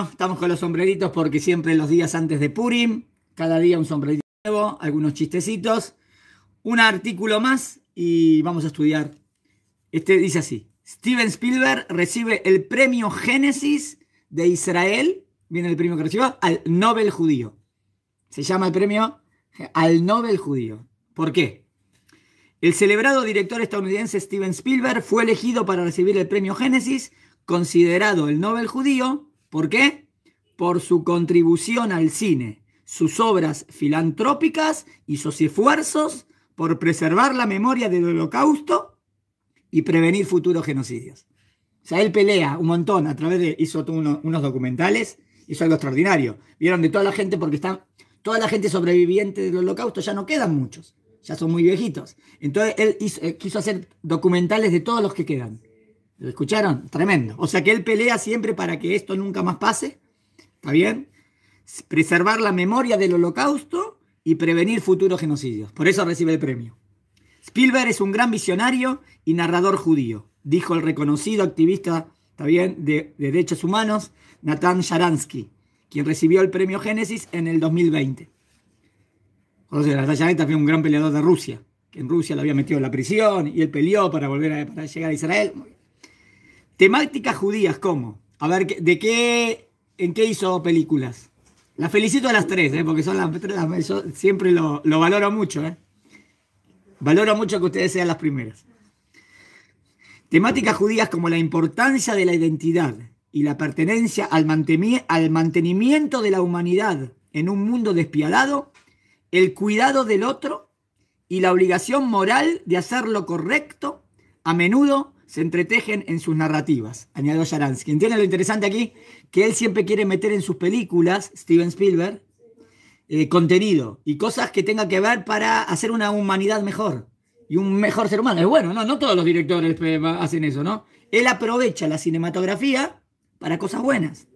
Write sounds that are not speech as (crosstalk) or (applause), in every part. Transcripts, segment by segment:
estamos con los sombreritos porque siempre los días antes de Purim, cada día un sombrerito nuevo, algunos chistecitos, un artículo más y vamos a estudiar. Este dice así, Steven Spielberg recibe el premio Génesis de Israel, viene el premio que recibió, al Nobel judío. Se llama el premio eh, al Nobel judío. ¿Por qué? El celebrado director estadounidense Steven Spielberg fue elegido para recibir el premio Génesis, considerado el Nobel judío, ¿Por qué? Por su contribución al cine, sus obras filantrópicas y sus esfuerzos por preservar la memoria del holocausto y prevenir futuros genocidios. O sea, él pelea un montón a través de, hizo unos documentales, hizo algo extraordinario. Vieron de toda la gente porque están, toda la gente sobreviviente del holocausto ya no quedan muchos, ya son muy viejitos. Entonces él eh, quiso hacer documentales de todos los que quedan. ¿Lo escucharon? Tremendo. O sea que él pelea siempre para que esto nunca más pase. ¿Está bien? Preservar la memoria del holocausto y prevenir futuros genocidios. Por eso recibe el premio. Spielberg es un gran visionario y narrador judío, dijo el reconocido activista ¿está De, derechos humanos, Nathan Sharansky, quien recibió el premio Génesis en el 2020. Entonces, Nathan Sharansky un gran peleador de Rusia, que en Rusia lo había metido en la prisión y él peleó para volver a, para llegar a Israel. Temáticas judías, ¿cómo? A ver, ¿de qué, en qué hizo películas? Las felicito a las tres, ¿eh? porque son las tres, siempre lo, valoro mucho. ¿eh? Valoro mucho que ustedes sean las primeras. Temáticas judías como la importancia de la identidad y la pertenencia al, al mantenimiento de la humanidad en un mundo despiadado, el cuidado del otro y la obligación moral de hacer lo correcto, a menudo se entretejen en sus narrativas, añadió Sharansky. ¿Entienden lo interesante aquí? Que él siempre quiere meter en sus películas, Steven Spielberg, eh, contenido y cosas que tenga que ver para hacer una humanidad mejor y un mejor ser humano. Es bueno, no, no todos los directores eh, hacen eso, ¿no? Él aprovecha la cinematografía para cosas buenas.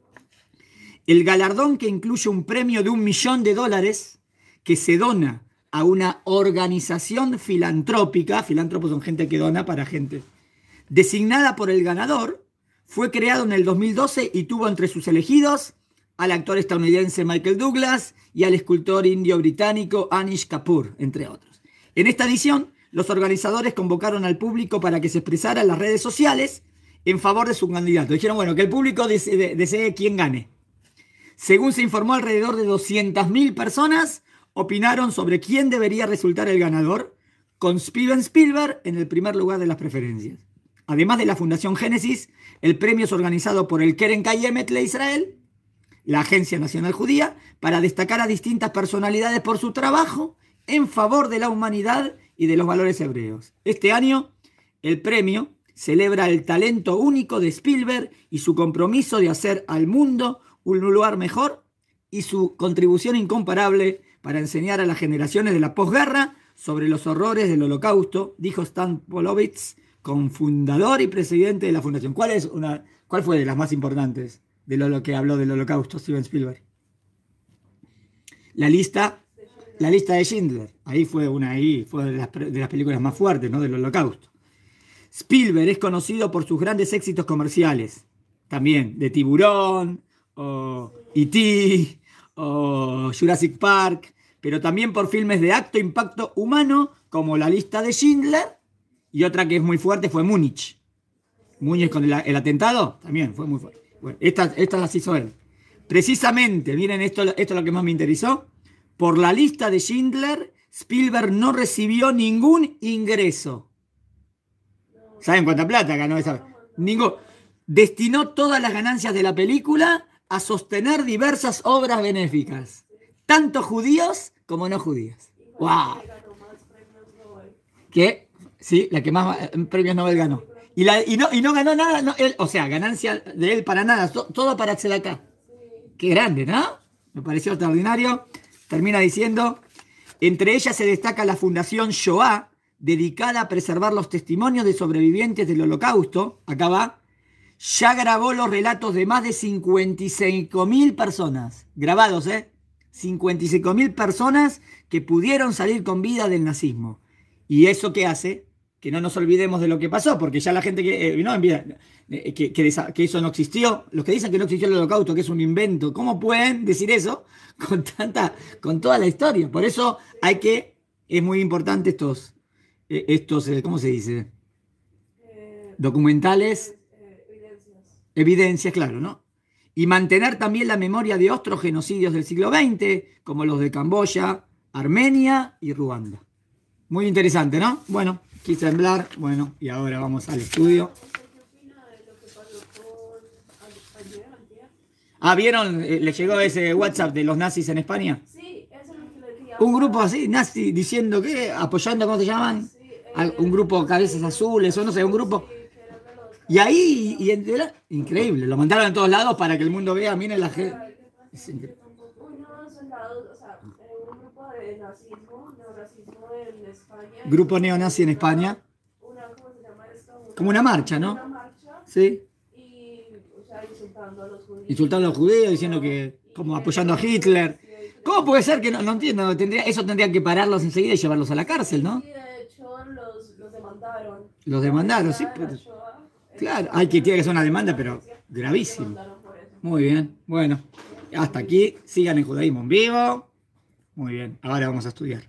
El galardón que incluye un premio de un millón de dólares que se dona a una organización filantrópica, filántropos son gente que dona para gente Designada por el ganador, fue creado en el 2012 y tuvo entre sus elegidos al actor estadounidense Michael Douglas y al escultor indio-británico Anish Kapoor, entre otros. En esta edición, los organizadores convocaron al público para que se expresara en las redes sociales en favor de su candidato. Dijeron, bueno, que el público desee, quién gane. Según se informó, alrededor de 200.000 personas opinaron sobre quién debería resultar el ganador, con Steven Spielberg en el primer lugar de las preferencias. Además de la Fundación Génesis, el premio es organizado por el Keren Kayemet Le Israel, la Agencia Nacional Judía, para destacar a distintas personalidades por su trabajo en favor de la humanidad y de los valores hebreos. Este año, el premio celebra el talento único de Spielberg y su compromiso de hacer al mundo un lugar mejor y su contribución incomparable para enseñar a las generaciones de la posguerra sobre los horrores del holocausto, dijo Stan Polovitz, fundador y presidente de la fundación. ¿Cuál, es una, cuál fue de las más importantes de lo, que habló del holocausto Steven Spielberg? La lista, la lista de Schindler. Ahí fue una ahí, fue de las, películas más fuertes ¿no? del holocausto. Spielberg es conocido por sus grandes éxitos comerciales, también de Tiburón, o E.T., o Jurassic Park, pero también por filmes de acto impacto humano como La lista de Schindler y otra que es muy fuerte fue Múnich. Múnich con el, atentado también fue muy fuerte. Esta estas, hizo él. Precisamente, miren, esto, esto es lo que más me interesó. Por la lista de Schindler, Spielberg no recibió ningún ingreso. ¿Saben cuánta plata ganó esa? Ningún. Destinó todas las ganancias de la película a sostener diversas obras benéficas, tanto judíos como no judíos. ¡Wow! ¿Qué? Sí, la que más eh, premios Nobel ganó. Y, no, y no ganó nada, o sea, ganancia de él para nada, todo para hacer acá. Qué grande, ¿no? Me pareció extraordinario. Termina diciendo, entre ellas se destaca la Fundación Shoah, dedicada a preservar los testimonios de sobrevivientes del holocausto, acá va, ya grabó los relatos de más de 55.000 personas, grabados, ¿eh? 55.000 personas que pudieron salir con vida del nazismo. Y eso que hace que no nos olvidemos de lo que pasó, porque ya la gente que, eh, no, eh, que, eso no existió, los que dicen que no existió el holocausto, que es un invento, ¿cómo pueden decir eso (laughs) con, tanta, con toda la historia? Por eso hay que, es muy importante estos, eh, estos ¿cómo se dice? Documentales. Evidencias. evidencias, claro, ¿no? Y mantener también la memoria de otros genocidios del siglo XX, como los de Camboya, Armenia y Ruanda. Muy interesante, ¿no? Bueno, quise hablar, bueno, y ahora vamos al estudio. Ah, ¿vieron? Eh, ¿Le llegó ese WhatsApp de los nazis en España? Sí, eso es lo que le Un grupo así, nazi, diciendo que, apoyando, ¿cómo se llaman? Eh, un grupo cabezas azules, o no sé, un grupo. Y ahí, y, increíble, lo mandaron a todos lados para que el mundo vea, miren la gente en España. Grupo neonazi en España. Como una marcha, ¿no? Sí. insultando a los judíos. diciendo que, como apoyando a Hitler. ¿Cómo puede ser que no, no entiendo? eso tendría que pararlos enseguida y llevarlos a la cárcel, ¿no? de hecho, los, demandaron. Los demandaron, sí. Pues. claro, hay que tiene que ser una demanda, pero gravísimo. Muy bien, bueno. Hasta aquí, sigan el judaísmo en vivo. Muy bien, ahora vamos a estudiar.